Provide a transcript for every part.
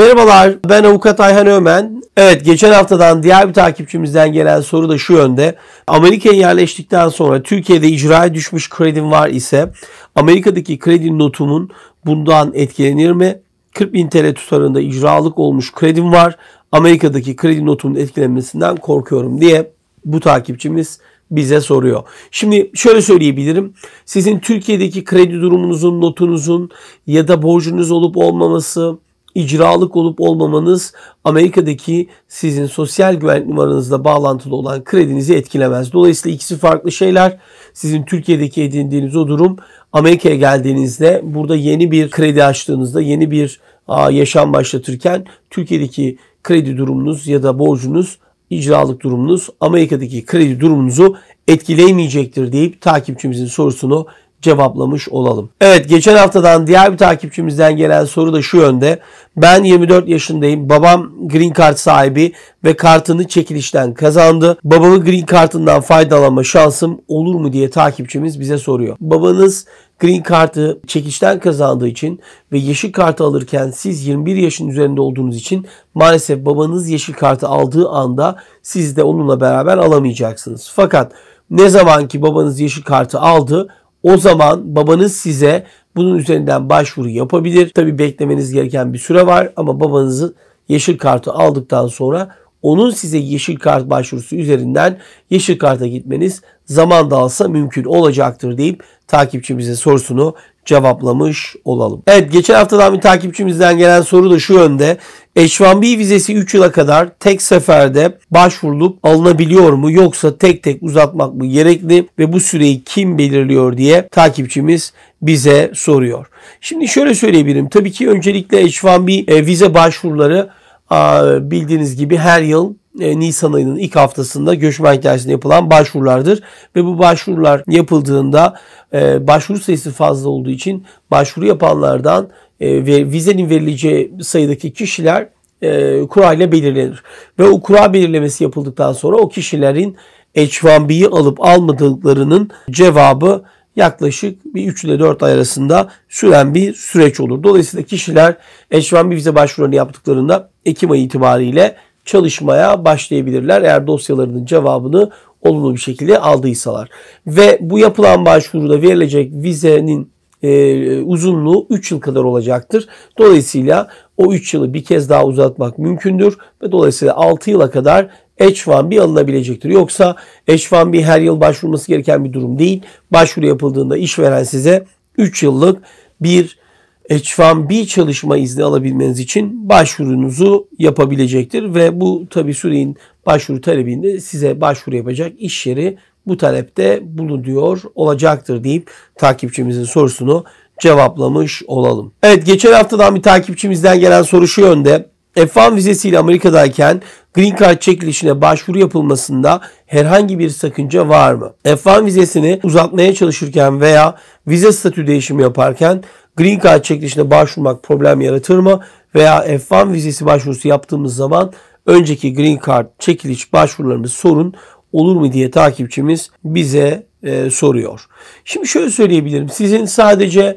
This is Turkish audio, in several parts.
Merhabalar ben avukat Ayhan Ömen. Evet geçen haftadan diğer bir takipçimizden gelen soru da şu yönde. Amerika'ya yerleştikten sonra Türkiye'de icraya düşmüş kredim var ise Amerika'daki kredi notumun bundan etkilenir mi? 40 bin TL tutarında icralık olmuş kredim var. Amerika'daki kredi notumun etkilenmesinden korkuyorum diye bu takipçimiz bize soruyor. Şimdi şöyle söyleyebilirim. Sizin Türkiye'deki kredi durumunuzun, notunuzun ya da borcunuz olup olmaması icralık olup olmamanız Amerika'daki sizin sosyal güvenlik numaranızla bağlantılı olan kredinizi etkilemez. Dolayısıyla ikisi farklı şeyler. Sizin Türkiye'deki edindiğiniz o durum Amerika'ya geldiğinizde burada yeni bir kredi açtığınızda yeni bir yaşam başlatırken Türkiye'deki kredi durumunuz ya da borcunuz icralık durumunuz Amerika'daki kredi durumunuzu etkileyemeyecektir deyip takipçimizin sorusunu cevaplamış olalım. Evet geçen haftadan diğer bir takipçimizden gelen soru da şu yönde. Ben 24 yaşındayım. Babam green card sahibi ve kartını çekilişten kazandı. Babamı green kartından faydalanma şansım olur mu diye takipçimiz bize soruyor. Babanız green kartı çekişten kazandığı için ve yeşil kartı alırken siz 21 yaşın üzerinde olduğunuz için maalesef babanız yeşil kartı aldığı anda siz de onunla beraber alamayacaksınız. Fakat ne zaman ki babanız yeşil kartı aldı o zaman babanız size bunun üzerinden başvuru yapabilir. Tabi beklemeniz gereken bir süre var ama babanızı yeşil kartı aldıktan sonra onun size yeşil kart başvurusu üzerinden yeşil karta gitmeniz zaman da alsa mümkün olacaktır deyip takipçimize sorusunu cevaplamış olalım. Evet geçen haftadan bir takipçimizden gelen soru da şu yönde. H1B vizesi 3 yıla kadar tek seferde başvurulup alınabiliyor mu yoksa tek tek uzatmak mı gerekli ve bu süreyi kim belirliyor diye takipçimiz bize soruyor. Şimdi şöyle söyleyebilirim. Tabii ki öncelikle H1B e, vize başvuruları bildiğiniz gibi her yıl e, Nisan ayının ilk haftasında göçmen hikayesinde yapılan başvurulardır. Ve bu başvurular yapıldığında e, başvuru sayısı fazla olduğu için başvuru yapanlardan e, ve vizenin verileceği sayıdaki kişiler kura ile belirlenir. Ve o kura belirlemesi yapıldıktan sonra o kişilerin H1B'yi alıp almadıklarının cevabı yaklaşık bir 3 ile 4 ay arasında süren bir süreç olur. Dolayısıyla kişiler h bir vize başvurularını yaptıklarında Ekim ayı itibariyle çalışmaya başlayabilirler. Eğer dosyalarının cevabını olumlu bir şekilde aldıysalar. Ve bu yapılan başvuruda verilecek vizenin e, uzunluğu 3 yıl kadar olacaktır. Dolayısıyla o 3 yılı bir kez daha uzatmak mümkündür ve dolayısıyla 6 yıla kadar H1B alınabilecektir. Yoksa H1B her yıl başvurması gereken bir durum değil. Başvuru yapıldığında işveren size 3 yıllık bir H1B çalışma izni alabilmeniz için başvurunuzu yapabilecektir ve bu tabi süreyin başvuru talebinde size başvuru yapacak iş yeri bu talepte bulunuyor olacaktır deyip takipçimizin sorusunu cevaplamış olalım. Evet geçen haftadan bir takipçimizden gelen soru şu yönde. F1 vizesiyle Amerika'dayken Green Card çekilişine başvuru yapılmasında herhangi bir sakınca var mı? F1 vizesini uzatmaya çalışırken veya vize statü değişimi yaparken Green Card çekilişine başvurmak problem yaratır mı? Veya F1 vizesi başvurusu yaptığımız zaman önceki Green Card çekiliş başvurularımız sorun olur mu diye takipçimiz bize e, soruyor. Şimdi şöyle söyleyebilirim. Sizin sadece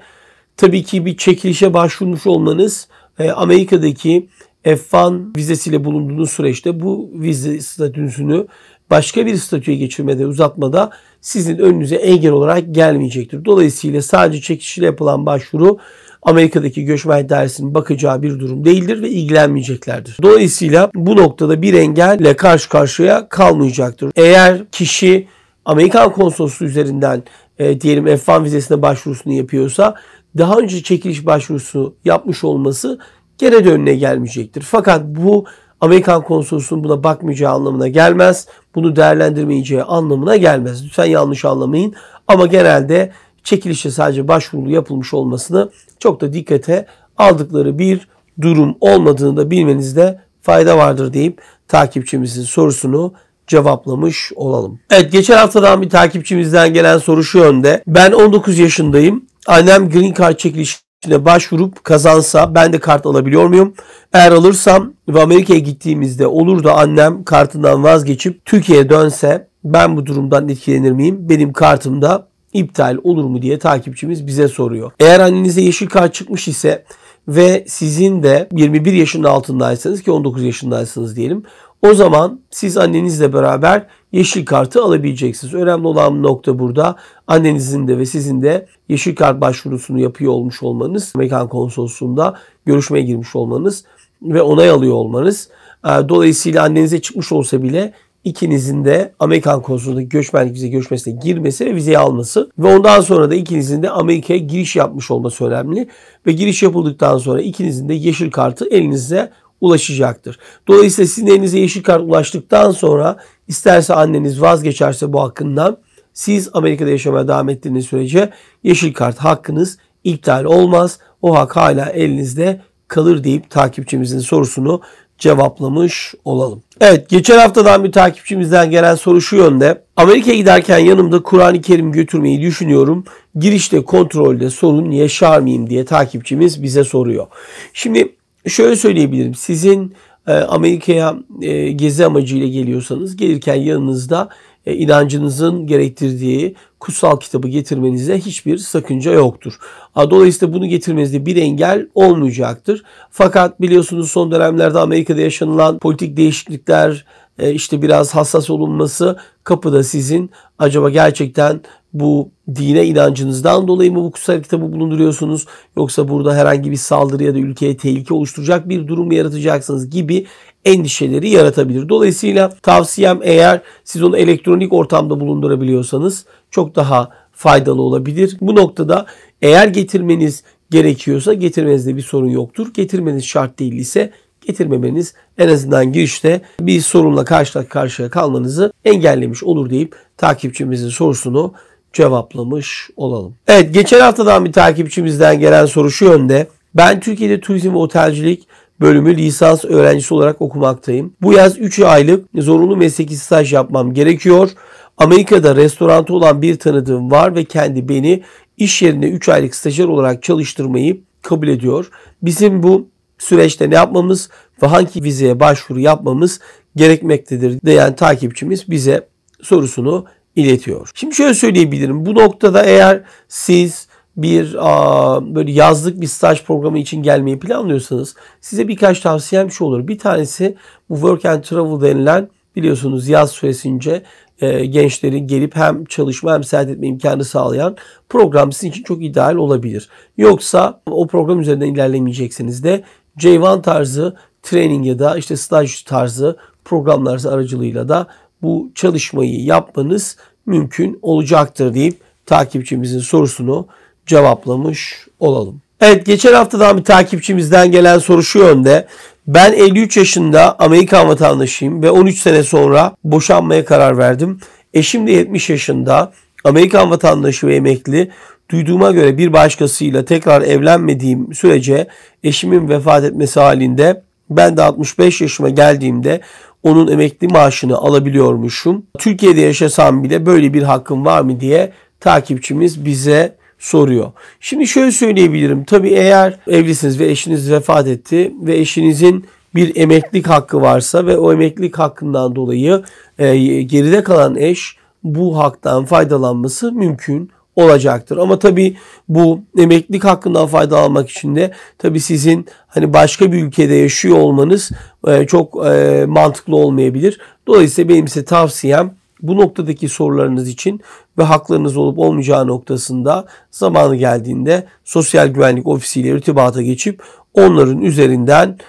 tabii ki bir çekilişe başvurmuş olmanız e, Amerika'daki F1 vizesiyle bulunduğunuz süreçte bu vize statüsünü başka bir statüye geçirmede uzatmada sizin önünüze engel olarak gelmeyecektir. Dolayısıyla sadece çekişiyle yapılan başvuru Amerika'daki göçmen dersinin bakacağı bir durum değildir ve ilgilenmeyeceklerdir. Dolayısıyla bu noktada bir engelle karşı karşıya kalmayacaktır. Eğer kişi Amerikan konsolosluğu üzerinden e, diyelim F1 vizesine başvurusunu yapıyorsa daha önce çekiliş başvurusu yapmış olması geri de gelmeyecektir. Fakat bu Amerikan konsolosunun buna bakmayacağı anlamına gelmez. Bunu değerlendirmeyeceği anlamına gelmez. Lütfen yanlış anlamayın. Ama genelde çekilişe sadece başvurulu yapılmış olmasını çok da dikkate aldıkları bir durum olmadığını da bilmenizde fayda vardır deyip takipçimizin sorusunu cevaplamış olalım. Evet geçen haftadan bir takipçimizden gelen soru şu yönde. Ben 19 yaşındayım. Annem green card çekilişi de başvurup kazansa ben de kart alabiliyor muyum? Eğer alırsam ve Amerika'ya gittiğimizde olur da annem kartından vazgeçip Türkiye'ye dönse ben bu durumdan etkilenir miyim? Benim kartımda iptal olur mu diye takipçimiz bize soruyor. Eğer annenize yeşil kart çıkmış ise ve sizin de 21 yaşın altındaysanız ki 19 yaşındaysınız diyelim. O zaman siz annenizle beraber yeşil kartı alabileceksiniz. Önemli olan nokta burada annenizin de ve sizin de yeşil kart başvurusunu yapıyor olmuş olmanız, Amerikan konsolosluğunda görüşmeye girmiş olmanız ve onay alıyor olmanız. Ee, dolayısıyla annenize çıkmış olsa bile ikinizin de Amerikan konsolosluğundaki göçmenlik vize görüşmesine girmesi ve vizeyi alması ve ondan sonra da ikinizin de Amerika'ya giriş yapmış olması önemli. Ve giriş yapıldıktan sonra ikinizin de yeşil kartı elinizde ulaşacaktır. Dolayısıyla sizin elinize yeşil kart ulaştıktan sonra isterse anneniz vazgeçerse bu hakkından siz Amerika'da yaşamaya devam ettiğiniz sürece yeşil kart hakkınız iptal olmaz. O hak hala elinizde kalır deyip takipçimizin sorusunu cevaplamış olalım. Evet geçen haftadan bir takipçimizden gelen soru şu yönde. Amerika'ya giderken yanımda Kur'an-ı Kerim götürmeyi düşünüyorum. Girişte kontrolde sorun yaşar mıyım diye takipçimiz bize soruyor. Şimdi şöyle söyleyebilirim. Sizin e, Amerika'ya e, gezi amacıyla geliyorsanız gelirken yanınızda e, inancınızın gerektirdiği kutsal kitabı getirmenize hiçbir sakınca yoktur. Dolayısıyla bunu getirmenizde bir engel olmayacaktır. Fakat biliyorsunuz son dönemlerde Amerika'da yaşanılan politik değişiklikler, e, işte biraz hassas olunması kapıda sizin acaba gerçekten bu dine inancınızdan dolayı mı bu kutsal kitabı bulunduruyorsunuz yoksa burada herhangi bir saldırı ya da ülkeye tehlike oluşturacak bir durum mu yaratacaksınız gibi endişeleri yaratabilir. Dolayısıyla tavsiyem eğer siz onu elektronik ortamda bulundurabiliyorsanız çok daha faydalı olabilir. Bu noktada eğer getirmeniz gerekiyorsa getirmenizde bir sorun yoktur. Getirmeniz şart değil ise getirmemeniz en azından girişte bir sorunla karşı karşıya kalmanızı engellemiş olur deyip takipçimizin sorusunu cevaplamış olalım. Evet geçen haftadan bir takipçimizden gelen soru şu yönde. Ben Türkiye'de turizm ve otelcilik bölümü lisans öğrencisi olarak okumaktayım. Bu yaz 3 aylık zorunlu mesleki staj yapmam gerekiyor. Amerika'da restorantı olan bir tanıdığım var ve kendi beni iş yerine 3 aylık stajyer olarak çalıştırmayı kabul ediyor. Bizim bu süreçte ne yapmamız ve hangi vizeye başvuru yapmamız gerekmektedir diyen takipçimiz bize sorusunu iletiyor. Şimdi şöyle söyleyebilirim. Bu noktada eğer siz bir a, böyle yazlık bir staj programı için gelmeyi planlıyorsanız size birkaç tavsiyem şu olur. Bir tanesi bu Work and Travel denilen Biliyorsunuz yaz süresince e, gençlerin gelip hem çalışma hem seyahat etme imkanı sağlayan program sizin için çok ideal olabilir. Yoksa o program üzerinden ilerlemeyeceksiniz de C1 tarzı training ya da işte staj tarzı programlar aracılığıyla da bu çalışmayı yapmanız mümkün olacaktır deyip takipçimizin sorusunu cevaplamış olalım. Evet geçen haftadan bir takipçimizden gelen soru şu yönde. Ben 53 yaşında Amerikan vatandaşıyım ve 13 sene sonra boşanmaya karar verdim. Eşim de 70 yaşında Amerikan vatandaşı ve emekli. Duyduğuma göre bir başkasıyla tekrar evlenmediğim sürece eşimin vefat etmesi halinde ben de 65 yaşıma geldiğimde onun emekli maaşını alabiliyormuşum. Türkiye'de yaşasam bile böyle bir hakkım var mı diye takipçimiz bize soruyor. Şimdi şöyle söyleyebilirim. Tabii eğer evlisiniz ve eşiniz vefat etti ve eşinizin bir emeklilik hakkı varsa ve o emeklilik hakkından dolayı e, geride kalan eş bu haktan faydalanması mümkün olacaktır. Ama tabii bu emeklilik hakkından faydalanmak için de tabii sizin hani başka bir ülkede yaşıyor olmanız e, çok e, mantıklı olmayabilir. Dolayısıyla benim size tavsiyem bu noktadaki sorularınız için ve haklarınız olup olmayacağı noktasında zamanı geldiğinde Sosyal Güvenlik Ofisi'yle irtibata geçip onların üzerinden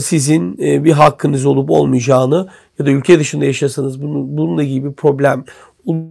sizin e, bir hakkınız olup olmayacağını ya da ülke dışında yaşasanız bununla ilgili bir problem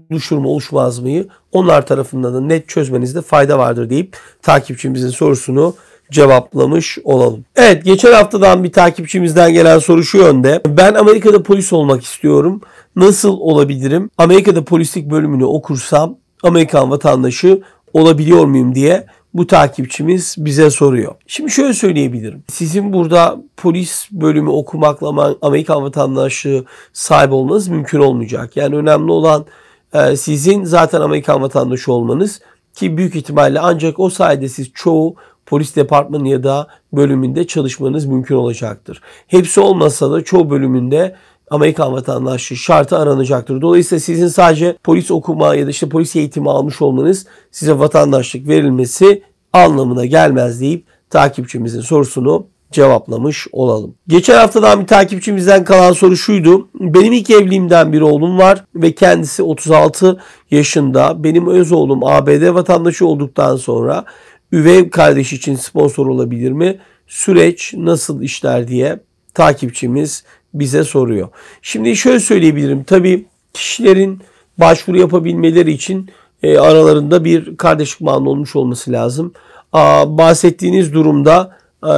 oluşur mu oluşmaz mıyı onlar tarafından da net çözmenizde fayda vardır deyip takipçimizin sorusunu cevaplamış olalım. Evet geçen haftadan bir takipçimizden gelen soru şu yönde. Ben Amerika'da polis olmak istiyorum nasıl olabilirim? Amerika'da polislik bölümünü okursam Amerikan vatandaşı olabiliyor muyum diye bu takipçimiz bize soruyor. Şimdi şöyle söyleyebilirim. Sizin burada polis bölümü okumakla Amerikan vatandaşlığı sahip olmanız mümkün olmayacak. Yani önemli olan e, sizin zaten Amerikan vatandaşı olmanız ki büyük ihtimalle ancak o sayede siz çoğu polis departmanı ya da bölümünde çalışmanız mümkün olacaktır. Hepsi olmasa da çoğu bölümünde Amerikan vatandaşı şartı aranacaktır. Dolayısıyla sizin sadece polis okuma ya da işte polis eğitimi almış olmanız size vatandaşlık verilmesi anlamına gelmez deyip takipçimizin sorusunu cevaplamış olalım. Geçen haftadan bir takipçimizden kalan soru şuydu. Benim ilk evliliğimden bir oğlum var ve kendisi 36 yaşında. Benim öz oğlum ABD vatandaşı olduktan sonra üvey kardeş için sponsor olabilir mi? Süreç nasıl işler diye takipçimiz bize soruyor. Şimdi şöyle söyleyebilirim. Tabii kişilerin başvuru yapabilmeleri için e, aralarında bir kardeşlik bağının olmuş olması lazım. Aa, bahsettiğiniz durumda e,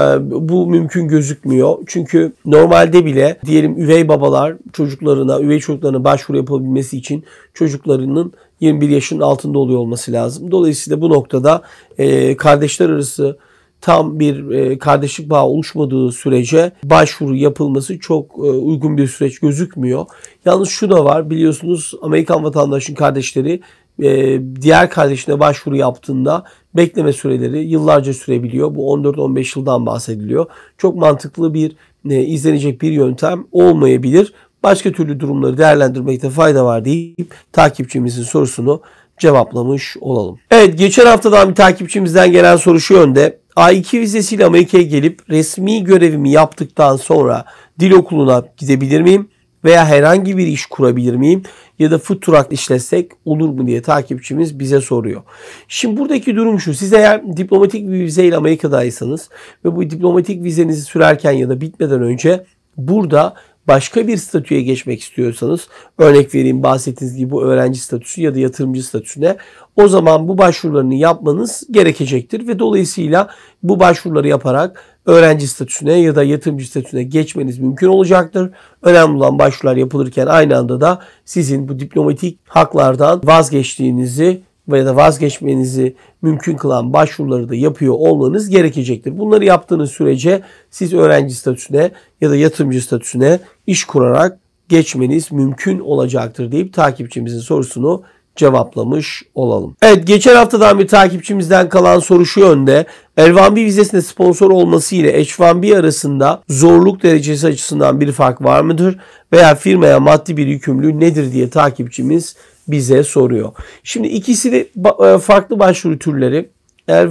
bu mümkün gözükmüyor. Çünkü normalde bile diyelim üvey babalar çocuklarına, üvey çocuklarına başvuru yapabilmesi için çocuklarının 21 yaşın altında oluyor olması lazım. Dolayısıyla bu noktada e, kardeşler arası tam bir e, kardeşlik bağı oluşmadığı sürece başvuru yapılması çok e, uygun bir süreç gözükmüyor. Yalnız şu da var biliyorsunuz Amerikan vatandaşın kardeşleri e, diğer kardeşine başvuru yaptığında bekleme süreleri yıllarca sürebiliyor. Bu 14-15 yıldan bahsediliyor. Çok mantıklı bir izlenecek bir yöntem olmayabilir. Başka türlü durumları değerlendirmekte fayda var deyip takipçimizin sorusunu cevaplamış olalım. Evet geçen haftadan bir takipçimizden gelen soru şu yönde. A2 vizesiyle Amerika'ya gelip resmi görevimi yaptıktan sonra dil okuluna gidebilir miyim? Veya herhangi bir iş kurabilir miyim? Ya da futurak işlesek olur mu diye takipçimiz bize soruyor. Şimdi buradaki durum şu. Siz eğer diplomatik bir vizeyle Amerika'daysanız ve bu diplomatik vizenizi sürerken ya da bitmeden önce burada başka bir statüye geçmek istiyorsanız örnek vereyim bahsettiğiniz gibi bu öğrenci statüsü ya da yatırımcı statüsüne o zaman bu başvurularını yapmanız gerekecektir ve dolayısıyla bu başvuruları yaparak öğrenci statüsüne ya da yatırımcı statüsüne geçmeniz mümkün olacaktır. Önemli olan başvurular yapılırken aynı anda da sizin bu diplomatik haklardan vazgeçtiğinizi veya da vazgeçmenizi mümkün kılan başvuruları da yapıyor olmanız gerekecektir. Bunları yaptığınız sürece siz öğrenci statüsüne ya da yatırımcı statüsüne iş kurarak geçmeniz mümkün olacaktır deyip takipçimizin sorusunu cevaplamış olalım. Evet geçen haftadan bir takipçimizden kalan soru şu yönde. L1B vizesine sponsor olması ile H1B arasında zorluk derecesi açısından bir fark var mıdır? Veya firmaya maddi bir yükümlülüğü nedir diye takipçimiz bize soruyor. Şimdi ikisi de e, farklı başvuru türleri. l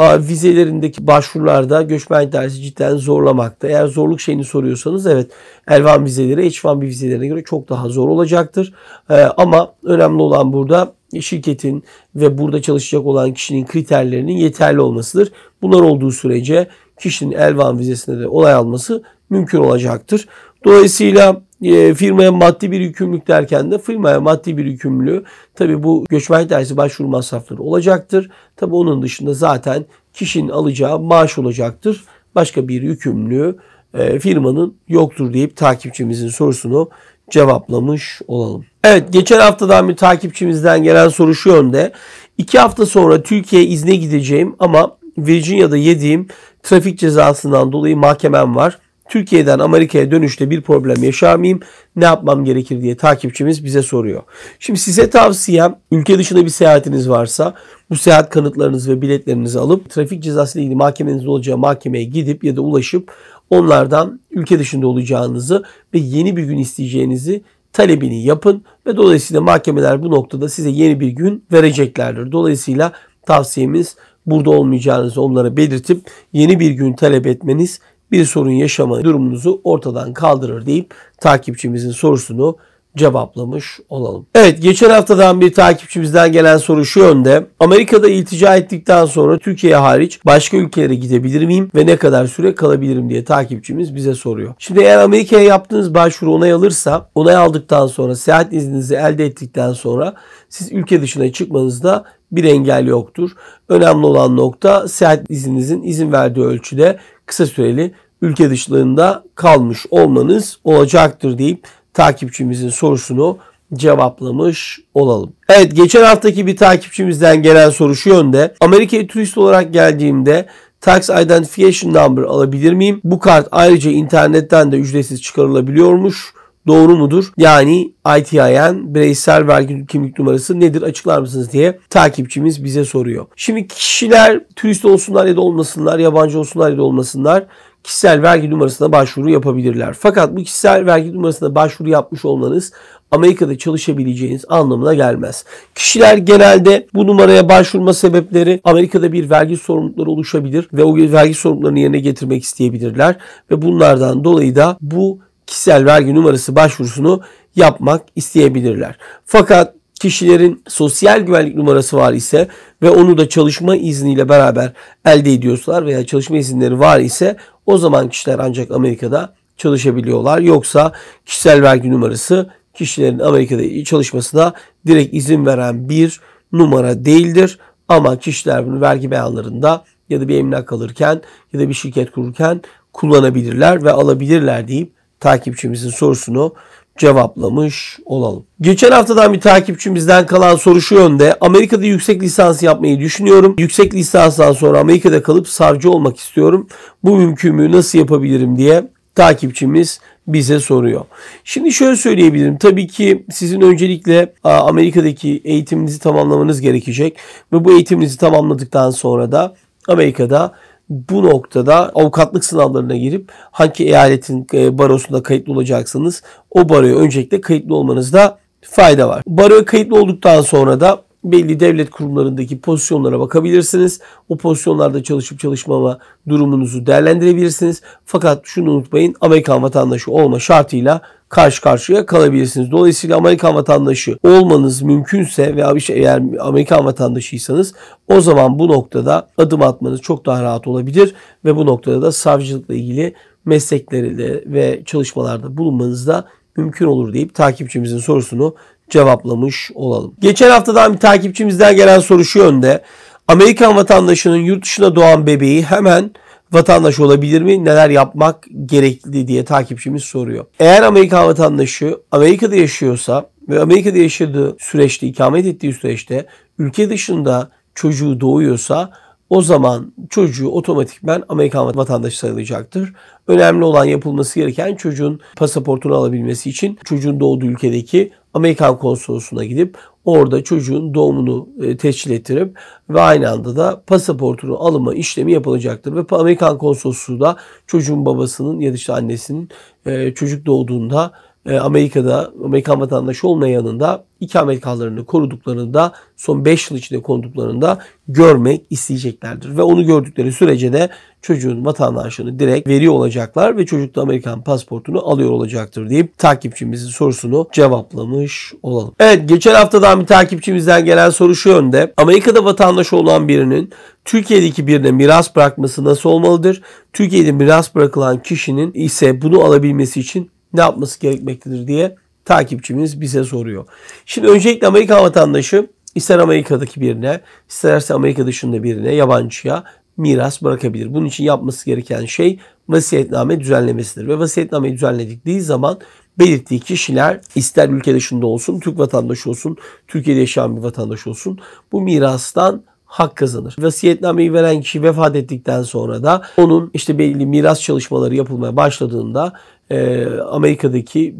vizelerindeki başvurularda göçmen idaresi cidden zorlamakta. Eğer zorluk şeyini soruyorsanız evet Elvan vizeleri H1B vizelerine göre çok daha zor olacaktır. E, ama önemli olan burada şirketin ve burada çalışacak olan kişinin kriterlerinin yeterli olmasıdır. Bunlar olduğu sürece kişinin Elvan vizesine de olay alması mümkün olacaktır. Dolayısıyla e, firmaya maddi bir yükümlülük derken de firmaya maddi bir yükümlülüğü tabi bu göçmenlik dersi başvuru masrafları olacaktır. Tabi onun dışında zaten kişinin alacağı maaş olacaktır. Başka bir yükümlülüğü e, firmanın yoktur deyip takipçimizin sorusunu cevaplamış olalım. Evet geçen haftadan bir takipçimizden gelen soru şu yönde. İki hafta sonra Türkiye'ye izne gideceğim ama Virginia'da yediğim trafik cezasından dolayı mahkemem var. Türkiye'den Amerika'ya dönüşte bir problem yaşamayayım, Ne yapmam gerekir diye takipçimiz bize soruyor. Şimdi size tavsiyem ülke dışında bir seyahatiniz varsa bu seyahat kanıtlarınızı ve biletlerinizi alıp trafik cezası ile ilgili mahkemenizde olacağı mahkemeye gidip ya da ulaşıp onlardan ülke dışında olacağınızı ve yeni bir gün isteyeceğinizi talebini yapın ve dolayısıyla mahkemeler bu noktada size yeni bir gün vereceklerdir. Dolayısıyla tavsiyemiz burada olmayacağınızı onlara belirtip yeni bir gün talep etmeniz bir sorun yaşama durumunuzu ortadan kaldırır deyip takipçimizin sorusunu cevaplamış olalım. Evet geçen haftadan bir takipçimizden gelen soru şu yönde. Amerika'da iltica ettikten sonra Türkiye hariç başka ülkelere gidebilir miyim ve ne kadar süre kalabilirim diye takipçimiz bize soruyor. Şimdi eğer Amerika'ya yaptığınız başvuru onay alırsa onay aldıktan sonra seyahat izninizi elde ettikten sonra siz ülke dışına çıkmanızda bir engel yoktur. Önemli olan nokta seyahat izninizin izin verdiği ölçüde kısa süreli ülke dışlarında kalmış olmanız olacaktır deyip takipçimizin sorusunu cevaplamış olalım. Evet geçen haftaki bir takipçimizden gelen soru şu yönde. Amerika'ya turist olarak geldiğimde Tax Identification Number alabilir miyim? Bu kart ayrıca internetten de ücretsiz çıkarılabiliyormuş. Doğru mudur? Yani ITIN bireysel vergi kimlik numarası nedir açıklar mısınız diye takipçimiz bize soruyor. Şimdi kişiler turist olsunlar ya da olmasınlar, yabancı olsunlar ya da olmasınlar kişisel vergi numarasına başvuru yapabilirler. Fakat bu kişisel vergi numarasına başvuru yapmış olmanız Amerika'da çalışabileceğiniz anlamına gelmez. Kişiler genelde bu numaraya başvurma sebepleri Amerika'da bir vergi sorumlulukları oluşabilir ve o vergi sorumlularını yerine getirmek isteyebilirler ve bunlardan dolayı da bu kişisel vergi numarası başvurusunu yapmak isteyebilirler. Fakat kişilerin sosyal güvenlik numarası var ise ve onu da çalışma izniyle beraber elde ediyorsalar veya çalışma izinleri var ise o zaman kişiler ancak Amerika'da çalışabiliyorlar. Yoksa kişisel vergi numarası kişilerin Amerika'da çalışmasına direkt izin veren bir numara değildir. Ama kişiler bunu vergi beyanlarında ya da bir emlak alırken ya da bir şirket kururken kullanabilirler ve alabilirler deyip takipçimizin sorusunu cevaplamış olalım. Geçen haftadan bir takipçimizden kalan soru şu yönde. Amerika'da yüksek lisans yapmayı düşünüyorum. Yüksek lisanstan sonra Amerika'da kalıp savcı olmak istiyorum. Bu mümkün mü? Nasıl yapabilirim diye takipçimiz bize soruyor. Şimdi şöyle söyleyebilirim. Tabii ki sizin öncelikle Amerika'daki eğitiminizi tamamlamanız gerekecek ve bu eğitiminizi tamamladıktan sonra da Amerika'da bu noktada avukatlık sınavlarına girip hangi eyaletin e, barosunda kayıtlı olacaksanız o baroya öncelikle kayıtlı olmanızda fayda var. Baroya kayıtlı olduktan sonra da belli devlet kurumlarındaki pozisyonlara bakabilirsiniz. O pozisyonlarda çalışıp çalışmama durumunuzu değerlendirebilirsiniz. Fakat şunu unutmayın Amerikan vatandaşı olma şartıyla karşı karşıya kalabilirsiniz. Dolayısıyla Amerikan vatandaşı olmanız mümkünse veya bir şey, eğer Amerikan vatandaşıysanız o zaman bu noktada adım atmanız çok daha rahat olabilir ve bu noktada da savcılıkla ilgili mesleklerde ve çalışmalarda bulunmanız da mümkün olur deyip takipçimizin sorusunu cevaplamış olalım. Geçen haftadan bir takipçimizden gelen soru şu yönde. Amerikan vatandaşının yurt dışında doğan bebeği hemen vatandaş olabilir mi? Neler yapmak gerekli diye takipçimiz soruyor. Eğer Amerikan vatandaşı Amerika'da yaşıyorsa ve Amerika'da yaşadığı süreçte, ikamet ettiği süreçte ülke dışında çocuğu doğuyorsa o zaman çocuğu otomatikmen Amerikan vatandaşı sayılacaktır. Önemli olan yapılması gereken çocuğun pasaportunu alabilmesi için çocuğun doğduğu ülkedeki Amerikan konsolosluğuna gidip orada çocuğun doğumunu e, tescil ettirip ve aynı anda da pasaportunu alma işlemi yapılacaktır. Ve Amerikan konsolosluğu da çocuğun babasının ya da işte annesinin e, çocuk doğduğunda e, Amerika'da Amerikan vatandaşı olmayanında ikametgahlarını koruduklarında son 5 yıl içinde koruduklarında görmek isteyeceklerdir. Ve onu gördükleri sürece de çocuğun vatandaşlığını direkt veriyor olacaklar ve çocuk da Amerikan pasportunu alıyor olacaktır deyip takipçimizin sorusunu cevaplamış olalım. Evet geçen haftadan bir takipçimizden gelen soru şu yönde. Amerika'da vatandaş olan birinin Türkiye'deki birine miras bırakması nasıl olmalıdır? Türkiye'de miras bırakılan kişinin ise bunu alabilmesi için ne yapması gerekmektedir diye takipçimiz bize soruyor. Şimdi öncelikle Amerika vatandaşı ister Amerika'daki birine, isterse Amerika dışında birine, yabancıya miras bırakabilir. Bunun için yapması gereken şey vasiyetname düzenlemesidir. Ve vasiyetnameyi düzenledikleri zaman belirttiği kişiler ister ülke dışında olsun, Türk vatandaşı olsun, Türkiye'de yaşayan bir vatandaş olsun bu mirastan hak kazanır. Vasiyetnameyi veren kişi vefat ettikten sonra da onun işte belli miras çalışmaları yapılmaya başladığında e, Amerika'daki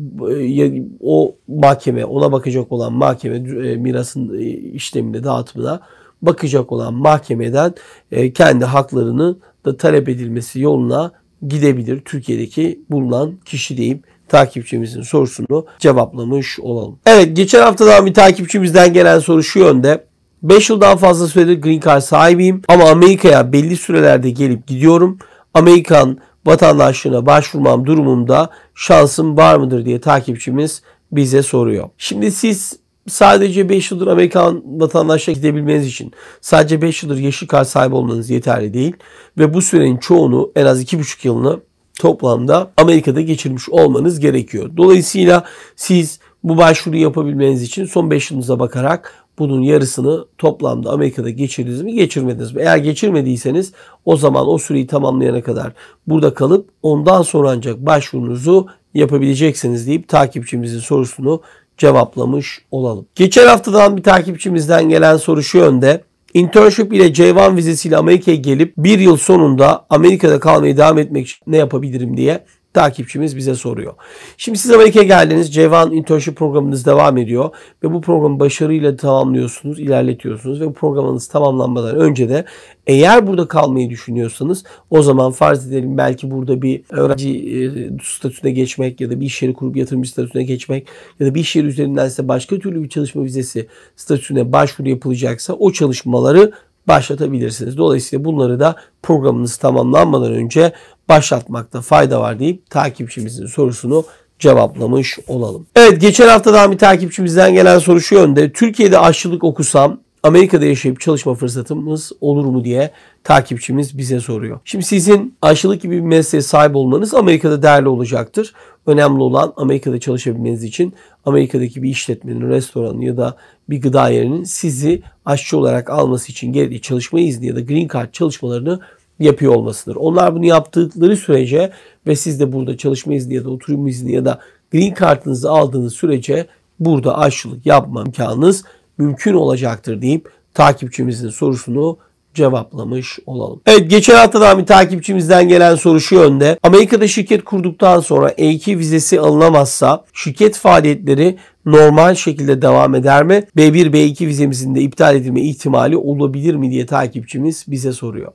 e, o mahkeme, ona bakacak olan mahkeme e, mirasın e, işleminde, dağıtımına bakacak olan mahkemeden e, kendi haklarını da talep edilmesi yoluna gidebilir Türkiye'deki bulunan kişi deyip takipçimizin sorusunu cevaplamış olalım. Evet geçen hafta daha bir takipçimizden gelen soru şu yönde. 5 yıldan fazla süredir green card sahibiyim ama Amerika'ya belli sürelerde gelip gidiyorum. Amerikan vatandaşlığına başvurmam durumunda şansım var mıdır diye takipçimiz bize soruyor. Şimdi siz sadece 5 yıldır Amerikan vatandaşlığa gidebilmeniz için sadece 5 yıldır yeşil kart sahibi olmanız yeterli değil ve bu sürenin çoğunu en az 2,5 yılını toplamda Amerika'da geçirmiş olmanız gerekiyor. Dolayısıyla siz bu başvuru yapabilmeniz için son 5 yılınıza bakarak bunun yarısını toplamda Amerika'da geçirdiniz mi geçirmediniz mi? Eğer geçirmediyseniz o zaman o süreyi tamamlayana kadar burada kalıp ondan sonra ancak başvurunuzu yapabileceksiniz deyip takipçimizin sorusunu cevaplamış olalım. Geçen haftadan bir takipçimizden gelen soru şu yönde. Internship ile C1 vizesiyle Amerika'ya gelip bir yıl sonunda Amerika'da kalmayı devam etmek için ne yapabilirim diye takipçimiz bize soruyor. Şimdi siz Amerika'ya geldiniz. Cevan Internship programınız devam ediyor. Ve bu programı başarıyla tamamlıyorsunuz, ilerletiyorsunuz. Ve bu programınız tamamlanmadan önce de eğer burada kalmayı düşünüyorsanız o zaman farz edelim belki burada bir öğrenci e, statüsüne geçmek ya da bir iş yeri kurup yatırımcı statüsüne geçmek ya da bir iş yeri üzerinden size başka türlü bir çalışma vizesi statüsüne başvuru yapılacaksa o çalışmaları başlatabilirsiniz. Dolayısıyla bunları da programınız tamamlanmadan önce başlatmakta fayda var deyip takipçimizin sorusunu cevaplamış olalım. Evet geçen hafta daha bir takipçimizden gelen soru şu yönde. Türkiye'de aşçılık okusam Amerika'da yaşayıp çalışma fırsatımız olur mu diye takipçimiz bize soruyor. Şimdi sizin aşılık gibi bir mesleğe sahip olmanız Amerika'da değerli olacaktır. Önemli olan Amerika'da çalışabilmeniz için Amerika'daki bir işletmenin, restoranın ya da bir gıda yerinin sizi aşçı olarak alması için gerekli çalışma izni ya da green card çalışmalarını yapıyor olmasıdır. Onlar bunu yaptıkları sürece ve siz de burada çalışma izni ya da oturum izni ya da green kartınızı aldığınız sürece burada aşçılık yapma imkanınız mümkün olacaktır deyip takipçimizin sorusunu cevaplamış olalım. Evet geçen hafta da bir takipçimizden gelen soru şu yönde. Amerika'da şirket kurduktan sonra E2 vizesi alınamazsa şirket faaliyetleri normal şekilde devam eder mi? B1, B2 vizemizin de iptal edilme ihtimali olabilir mi diye takipçimiz bize soruyor.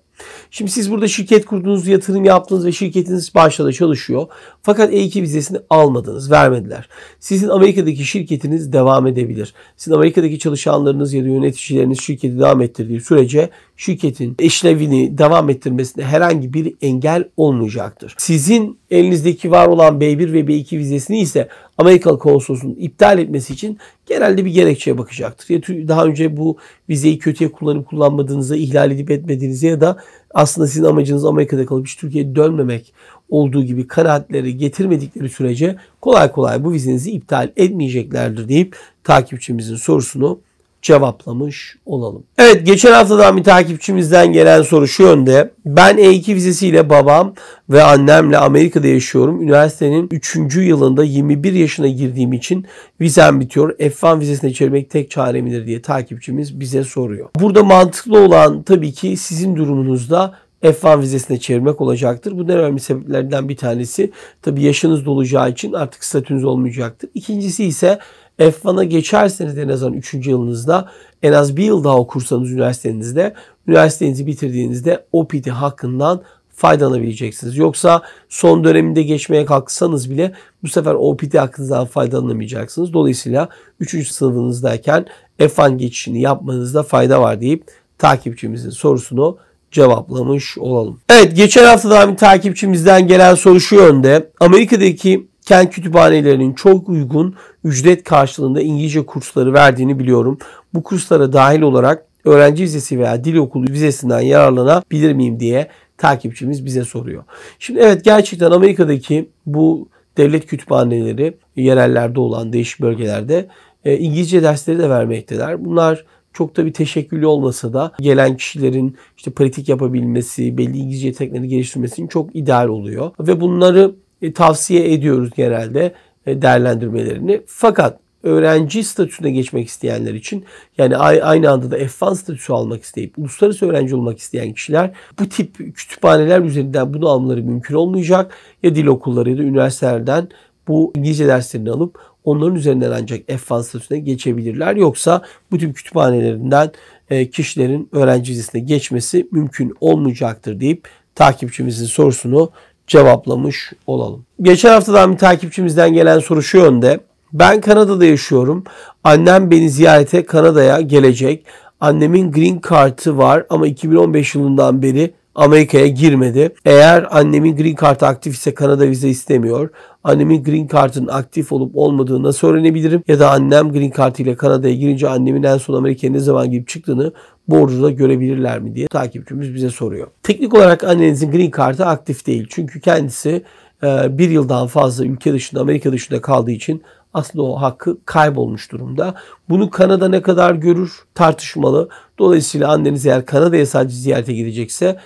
Şimdi siz burada şirket kurdunuz, yatırım yaptınız ve şirketiniz başladı çalışıyor. Fakat E2 vizesini almadınız, vermediler. Sizin Amerika'daki şirketiniz devam edebilir. Sizin Amerika'daki çalışanlarınız ya da yöneticileriniz şirketi devam ettirdiği sürece şirketin işlevini devam ettirmesine herhangi bir engel olmayacaktır. Sizin elinizdeki var olan B1 ve B2 vizesini ise Amerikalı konsolosunun iptal etmesi için genelde bir gerekçeye bakacaktır. Ya daha önce bu vizeyi kötüye kullanıp kullanmadığınıza, ihlal edip etmediğinize ya da aslında sizin amacınız Amerika'da kalıp hiç Türkiye'ye dönmemek olduğu gibi kanaatleri getirmedikleri sürece kolay kolay bu vizenizi iptal etmeyeceklerdir deyip takipçimizin sorusunu cevaplamış olalım. Evet geçen haftadan bir takipçimizden gelen soru şu yönde. Ben E2 vizesiyle babam ve annemle Amerika'da yaşıyorum. Üniversitenin 3. yılında 21 yaşına girdiğim için vizem bitiyor. F1 vizesine çevirmek tek çare midir diye takipçimiz bize soruyor. Burada mantıklı olan tabii ki sizin durumunuzda F1 vizesine çevirmek olacaktır. Bu en önemli sebeplerden bir tanesi tabii yaşınız dolacağı için artık statünüz olmayacaktır. İkincisi ise F1'a geçerseniz en azından 3. yılınızda en az bir yıl daha okursanız üniversitenizde üniversitenizi bitirdiğinizde OPT hakkından faydalanabileceksiniz. Yoksa son döneminde geçmeye kalksanız bile bu sefer OPT hakkınızdan faydalanamayacaksınız. Dolayısıyla 3. sınıfınızdayken F1 geçişini yapmanızda fayda var deyip takipçimizin sorusunu cevaplamış olalım. Evet geçen hafta da bir takipçimizden gelen soru şu yönde. Amerika'daki Kent kütüphanelerinin çok uygun ücret karşılığında İngilizce kursları verdiğini biliyorum. Bu kurslara dahil olarak öğrenci vizesi veya dil okulu vizesinden yararlanabilir miyim diye takipçimiz bize soruyor. Şimdi evet gerçekten Amerika'daki bu devlet kütüphaneleri yerellerde olan değişik bölgelerde e, İngilizce dersleri de vermekteler. Bunlar çok da bir teşekküllü olmasa da gelen kişilerin işte pratik yapabilmesi, belli İngilizce teknikleri geliştirmesinin çok ideal oluyor. Ve bunları e, tavsiye ediyoruz genelde e, değerlendirmelerini. Fakat öğrenci statüsüne geçmek isteyenler için yani aynı anda da F1 statüsü almak isteyip uluslararası öğrenci olmak isteyen kişiler bu tip kütüphaneler üzerinden bunu almaları mümkün olmayacak. Ya dil okulları ya da üniversitelerden bu İngilizce derslerini alıp onların üzerinden ancak F1 statüsüne geçebilirler. Yoksa bu tip kütüphanelerinden e, kişilerin öğrenci listesine geçmesi mümkün olmayacaktır deyip takipçimizin sorusunu cevaplamış olalım. Geçen haftadan bir takipçimizden gelen soru şu yönde. Ben Kanada'da yaşıyorum. Annem beni ziyarete Kanada'ya gelecek. Annemin green kartı var ama 2015 yılından beri Amerika'ya girmedi. Eğer annemin green card aktif ise Kanada vize istemiyor. Annemin green card'ın aktif olup olmadığını nasıl öğrenebilirim? Ya da annem green card ile Kanada'ya girince annemin en son Amerika'ya ne zaman girip çıktığını borcuda görebilirler mi diye takipçimiz bize soruyor. Teknik olarak annenizin green card'ı aktif değil. Çünkü kendisi e, bir yıldan fazla ülke dışında Amerika dışında kaldığı için aslında o hakkı kaybolmuş durumda. Bunu Kanada ne kadar görür tartışmalı. Dolayısıyla anneniz eğer Kanada'ya sadece ziyarete gidecekse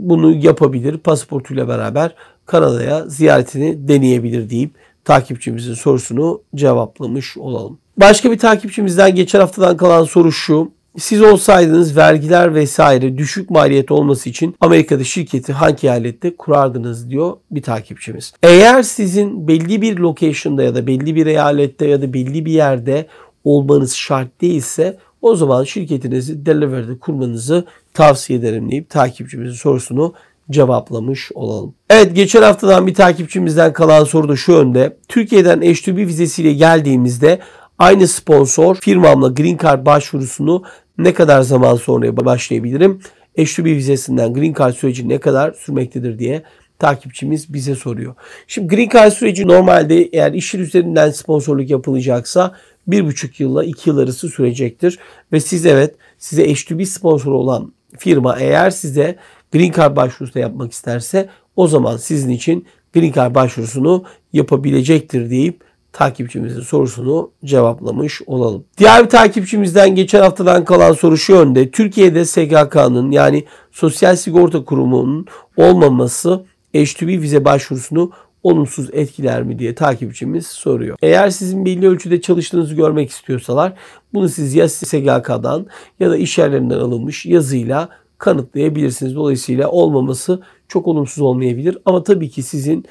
bunu yapabilir. Pasaportuyla beraber Kanada'ya ziyaretini deneyebilir deyip takipçimizin sorusunu cevaplamış olalım. Başka bir takipçimizden geçen haftadan kalan soru şu. Siz olsaydınız vergiler vesaire düşük maliyet olması için Amerika'da şirketi hangi eyalette kurardınız diyor bir takipçimiz. Eğer sizin belli bir location'da ya da belli bir eyalette ya da belli bir yerde olmanız şart değilse o zaman şirketinizi Delaware'de kurmanızı tavsiye ederim deyip takipçimizin sorusunu cevaplamış olalım. Evet geçen haftadan bir takipçimizden kalan soru da şu önde. Türkiye'den H2B vizesiyle geldiğimizde aynı sponsor firmamla Green Card başvurusunu ne kadar zaman sonra başlayabilirim? H2B vizesinden Green Card süreci ne kadar sürmektedir diye takipçimiz bize soruyor. Şimdi Green Card süreci normalde eğer işin üzerinden sponsorluk yapılacaksa 1,5 yılla 2 yıl arası sürecektir. Ve siz evet size H2B sponsoru olan firma eğer size Green Card başvurusu da yapmak isterse o zaman sizin için Green Card başvurusunu yapabilecektir deyip takipçimizin sorusunu cevaplamış olalım. Diğer bir takipçimizden geçen haftadan kalan soru şu yönde. Türkiye'de SGK'nın yani Sosyal Sigorta Kurumu'nun olmaması H2B vize başvurusunu olumsuz etkiler mi diye takipçimiz soruyor. Eğer sizin belli ölçüde çalıştığınızı görmek istiyorsalar bunu siz ya SGK'dan ya da iş yerlerinden alınmış yazıyla kanıtlayabilirsiniz. Dolayısıyla olmaması çok olumsuz olmayabilir ama tabii ki sizin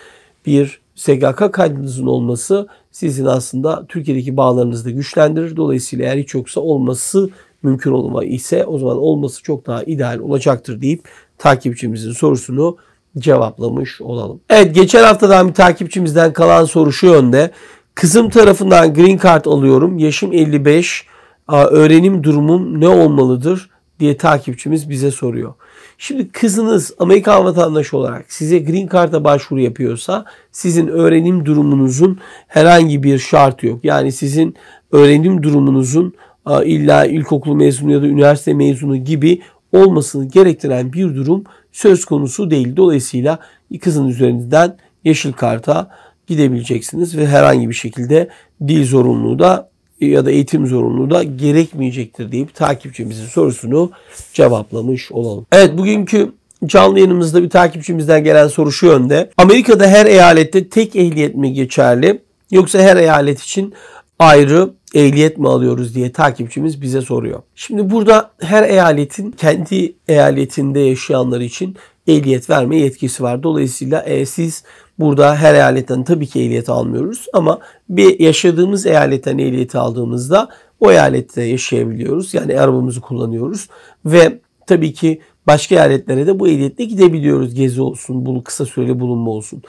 bir SGK kaydınızın olması sizin aslında Türkiye'deki bağlarınızı da güçlendirir. Dolayısıyla eğer hiç yoksa olması mümkün olma ise o zaman olması çok daha ideal olacaktır deyip takipçimizin sorusunu cevaplamış olalım. Evet geçen haftadan bir takipçimizden kalan soru şu yönde. Kızım tarafından green card alıyorum. Yaşım 55. Öğrenim durumum ne olmalıdır diye takipçimiz bize soruyor. Şimdi kızınız Amerikan vatandaşı olarak size green card'a başvuru yapıyorsa sizin öğrenim durumunuzun herhangi bir şartı yok. Yani sizin öğrenim durumunuzun illa ilkokul mezunu ya da üniversite mezunu gibi olmasını gerektiren bir durum söz konusu değil. Dolayısıyla kızın üzerinden yeşil karta gidebileceksiniz ve herhangi bir şekilde dil zorunluluğu da ya da eğitim zorunluluğu da gerekmeyecektir deyip takipçimizin sorusunu cevaplamış olalım. Evet bugünkü canlı yanımızda bir takipçimizden gelen soru şu yönde. Amerika'da her eyalette tek ehliyet mi geçerli yoksa her eyalet için ayrı ehliyet mi alıyoruz diye takipçimiz bize soruyor. Şimdi burada her eyaletin kendi eyaletinde yaşayanlar için ehliyet verme yetkisi var. Dolayısıyla e, siz burada her eyaletten tabii ki ehliyet almıyoruz ama bir yaşadığımız eyaletten ehliyeti aldığımızda o eyalette yaşayabiliyoruz. Yani arabamızı kullanıyoruz ve tabii ki başka eyaletlere de bu ehliyetle gidebiliyoruz. Gezi olsun, bunu kısa süreli bulunma olsun.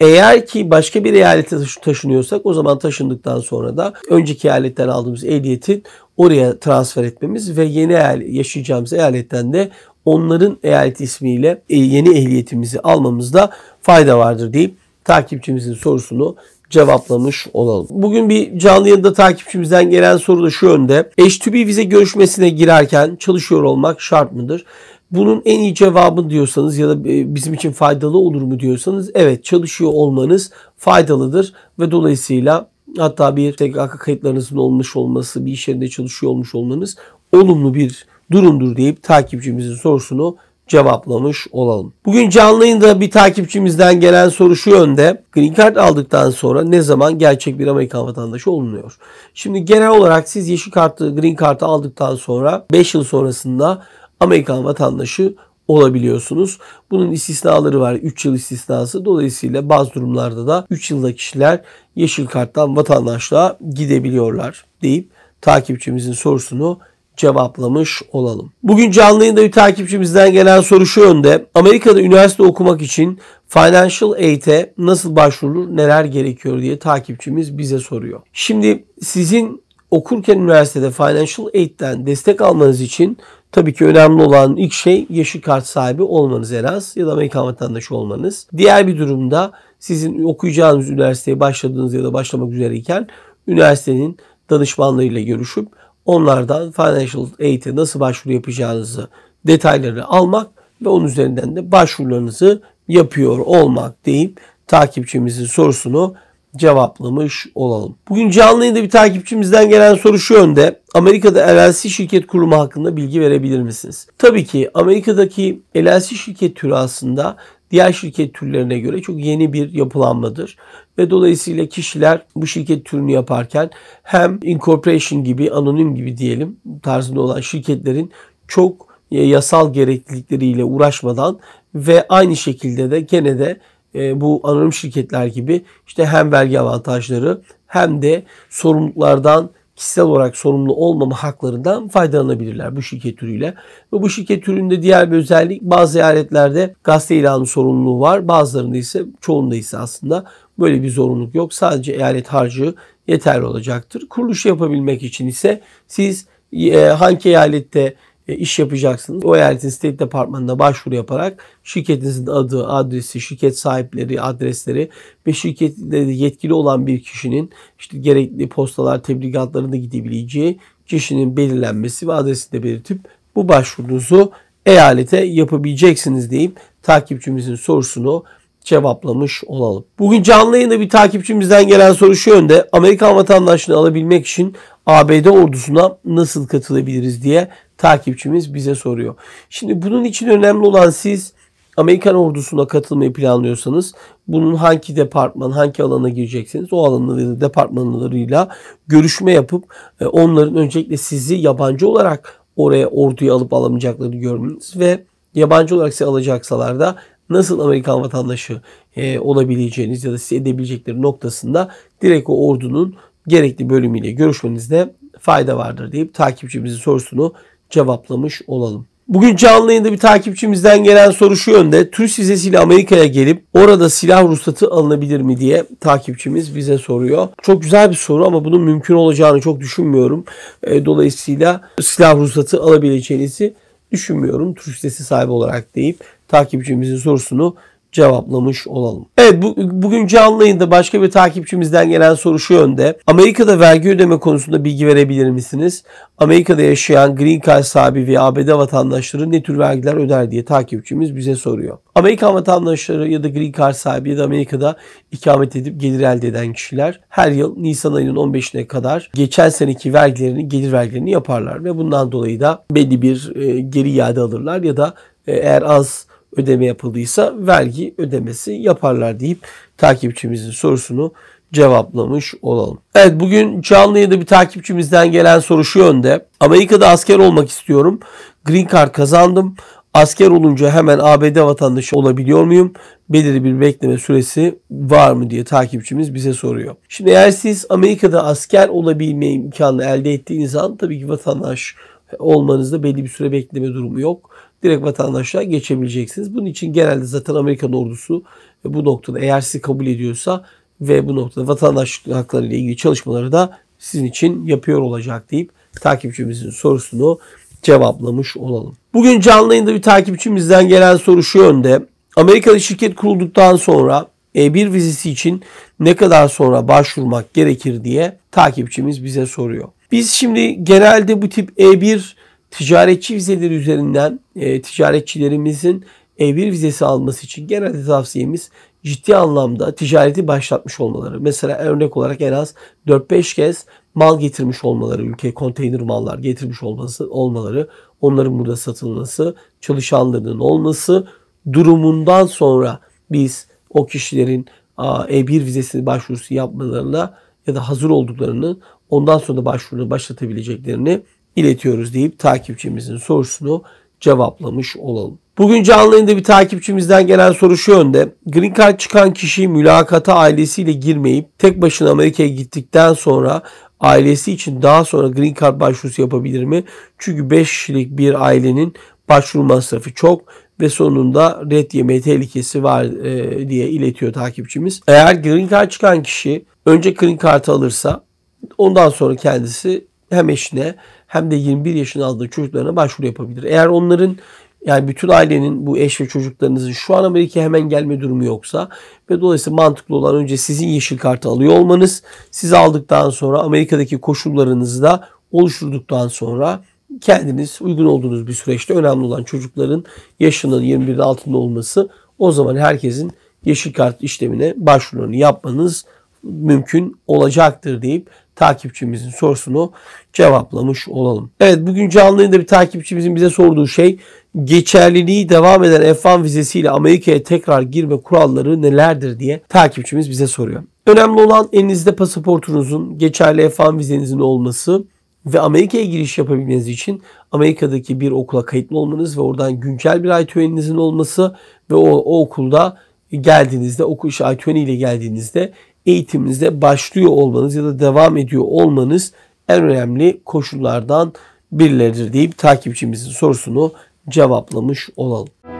Eğer ki başka bir eyalete taşınıyorsak o zaman taşındıktan sonra da önceki eyaletten aldığımız ehliyetin oraya transfer etmemiz ve yeni yaşayacağımız eyaletten de onların eyalet ismiyle e, yeni ehliyetimizi almamızda fayda vardır deyip takipçimizin sorusunu cevaplamış olalım. Bugün bir canlı yayında takipçimizden gelen soru da şu önde: H2B vize görüşmesine girerken çalışıyor olmak şart mıdır? Bunun en iyi cevabı diyorsanız ya da e, bizim için faydalı olur mu diyorsanız evet çalışıyor olmanız faydalıdır ve dolayısıyla hatta bir TKK kayıtlarınızın olmuş olması, bir iş yerinde çalışıyor olmuş olmanız olumlu bir durumdur deyip takipçimizin sorusunu cevaplamış olalım. Bugün canlı yayında bir takipçimizden gelen soru şu yönde. Green Card aldıktan sonra ne zaman gerçek bir Amerikan vatandaşı olunuyor? Şimdi genel olarak siz yeşil kartı, Green Card'ı aldıktan sonra 5 yıl sonrasında Amerikan vatandaşı olabiliyorsunuz. Bunun istisnaları var. 3 yıl istisnası. Dolayısıyla bazı durumlarda da 3 yılda kişiler yeşil karttan vatandaşlığa gidebiliyorlar deyip takipçimizin sorusunu cevaplamış olalım. Bugün canlı yayında bir takipçimizden gelen soru şu yönde. Amerika'da üniversite okumak için financial aid'e nasıl başvurulur, neler gerekiyor diye takipçimiz bize soruyor. Şimdi sizin okurken üniversitede financial aid'den destek almanız için Tabii ki önemli olan ilk şey yeşil kart sahibi olmanız en az ya da Amerikan vatandaşı olmanız. Diğer bir durumda sizin okuyacağınız üniversiteye başladığınız ya da başlamak üzereyken üniversitenin danışmanlarıyla görüşüp onlardan financial aid'e nasıl başvuru yapacağınızı detayları almak ve onun üzerinden de başvurularınızı yapıyor olmak deyip takipçimizin sorusunu cevaplamış olalım. Bugün canlı yayında bir takipçimizden gelen soru şu önde: Amerika'da LLC şirket kurumu hakkında bilgi verebilir misiniz? Tabii ki Amerika'daki LLC şirket türü aslında diğer şirket türlerine göre çok yeni bir yapılanmadır. Ve dolayısıyla kişiler bu şirket türünü yaparken hem incorporation gibi, anonim gibi diyelim tarzında olan şirketlerin çok e, yasal gereklilikleriyle uğraşmadan ve aynı şekilde de gene de e, bu anonim şirketler gibi işte hem vergi avantajları hem de sorumluluklardan kişisel olarak sorumlu olmama haklarından faydalanabilirler bu şirket türüyle. Ve bu şirket türünde diğer bir özellik bazı eyaletlerde gazete ilanı sorumluluğu var. Bazılarında ise çoğunda ise aslında böyle bir zorunluluk yok. Sadece eyalet harcı yeterli olacaktır. Kuruluş yapabilmek için ise siz e, hangi eyalette e, iş yapacaksınız. O eyaletin State Departmanı'na başvuru yaparak şirketinizin adı, adresi, şirket sahipleri, adresleri ve şirketle yetkili olan bir kişinin işte gerekli postalar, tebligatlarına gidebileceği kişinin belirlenmesi ve adresini de belirtip bu başvurunuzu eyalete yapabileceksiniz deyip takipçimizin sorusunu cevaplamış olalım. Bugün canlı yayında bir takipçimizden gelen soru şu yönde. Amerikan vatandaşlığını alabilmek için ABD ordusuna nasıl katılabiliriz diye takipçimiz bize soruyor. Şimdi bunun için önemli olan siz Amerikan ordusuna katılmayı planlıyorsanız bunun hangi departman, hangi alana gireceksiniz o alanları departmanlarıyla görüşme yapıp e, onların öncelikle sizi yabancı olarak oraya orduya alıp alamayacaklarını görmeniz ve yabancı olarak sizi alacaksalar da nasıl Amerikan vatandaşı e, olabileceğiniz ya da size edebilecekleri noktasında direkt o ordunun gerekli bölümüyle görüşmenizde fayda vardır deyip takipçimizin sorusunu cevaplamış olalım. Bugün canlı yayında bir takipçimizden gelen soru şu yönde. Türk vizesiyle Amerika'ya gelip orada silah ruhsatı alınabilir mi diye takipçimiz bize soruyor. Çok güzel bir soru ama bunun mümkün olacağını çok düşünmüyorum. E, dolayısıyla silah ruhsatı alabileceğinizi düşünmüyorum. Türk vizesi sahibi olarak deyip takipçimizin sorusunu cevaplamış olalım. Evet bu, bugün canlı yayında başka bir takipçimizden gelen soru şu yönde. Amerika'da vergi ödeme konusunda bilgi verebilir misiniz? Amerika'da yaşayan Green Card sahibi ve ABD vatandaşları ne tür vergiler öder diye takipçimiz bize soruyor. Amerikan vatandaşları ya da Green Card sahibi ya da Amerika'da ikamet edip gelir elde eden kişiler her yıl Nisan ayının 15'ine kadar geçen seneki vergilerini, gelir vergilerini yaparlar ve bundan dolayı da belli bir e, geri iade alırlar ya da e, eğer az ödeme yapıldıysa vergi ödemesi yaparlar deyip takipçimizin sorusunu cevaplamış olalım. Evet bugün canlı yayında bir takipçimizden gelen soru şu yönde. Amerika'da asker olmak istiyorum. Green Card kazandım. Asker olunca hemen ABD vatandaşı olabiliyor muyum? Belirli bir bekleme süresi var mı diye takipçimiz bize soruyor. Şimdi eğer siz Amerika'da asker olabilme imkanı elde ettiğiniz an tabii ki vatandaş olmanızda belli bir süre bekleme durumu yok direkt vatandaşlığa geçebileceksiniz. Bunun için genelde zaten Amerikan ordusu e, bu noktada eğer sizi kabul ediyorsa ve bu noktada vatandaşlık hakları ile ilgili çalışmaları da sizin için yapıyor olacak deyip takipçimizin sorusunu cevaplamış olalım. Bugün canlı yayında bir takipçimizden gelen soru şu yönde. Amerika'da şirket kurulduktan sonra E1 vizesi için ne kadar sonra başvurmak gerekir diye takipçimiz bize soruyor. Biz şimdi genelde bu tip E1 ticaretçi vizeleri üzerinden e, ticaretçilerimizin e vizesi alması için genelde tavsiyemiz ciddi anlamda ticareti başlatmış olmaları. Mesela örnek olarak en az 4-5 kez mal getirmiş olmaları, ülkeye konteyner mallar getirmiş olması, olmaları, onların burada satılması, çalışanlarının olması durumundan sonra biz o kişilerin E1 vizesi başvurusu yapmalarına ya da hazır olduklarını ondan sonra da başvurunu başlatabileceklerini iletiyoruz deyip takipçimizin sorusunu cevaplamış olalım. Bugün canlı yayında bir takipçimizden gelen soru şu yönde. Green Card çıkan kişi mülakata ailesiyle girmeyip tek başına Amerika'ya gittikten sonra ailesi için daha sonra Green Card başvurusu yapabilir mi? Çünkü 5 kişilik bir ailenin başvuru masrafı çok ve sonunda red yeme tehlikesi var e, diye iletiyor takipçimiz. Eğer Green Card çıkan kişi önce Green Card'ı alırsa ondan sonra kendisi hem eşine hem de 21 yaşın aldığı çocuklarına başvuru yapabilir. Eğer onların yani bütün ailenin bu eş ve çocuklarınızın şu an Amerika'ya hemen gelme durumu yoksa ve dolayısıyla mantıklı olan önce sizin yeşil kartı alıyor olmanız, siz aldıktan sonra Amerika'daki koşullarınızı da oluşturduktan sonra kendiniz uygun olduğunuz bir süreçte önemli olan çocukların yaşının 21'in altında olması o zaman herkesin yeşil kart işlemine başvurularını yapmanız mümkün olacaktır deyip takipçimizin sorusunu cevaplamış olalım. Evet bugün canlı yayında bir takipçimizin bize sorduğu şey geçerliliği devam eden F1 vizesiyle Amerika'ya tekrar girme kuralları nelerdir diye takipçimiz bize soruyor. Önemli olan elinizde pasaportunuzun geçerli F1 vizenizin olması ve Amerika'ya giriş yapabilmeniz için Amerika'daki bir okula kayıtlı olmanız ve oradan güncel bir ITÖN'inizin olması ve o, o okulda geldiğinizde okul iş ITÖN ile geldiğinizde eğitiminizde başlıyor olmanız ya da devam ediyor olmanız en önemli koşullardan birileridir deyip takipçimizin sorusunu cevaplamış olalım.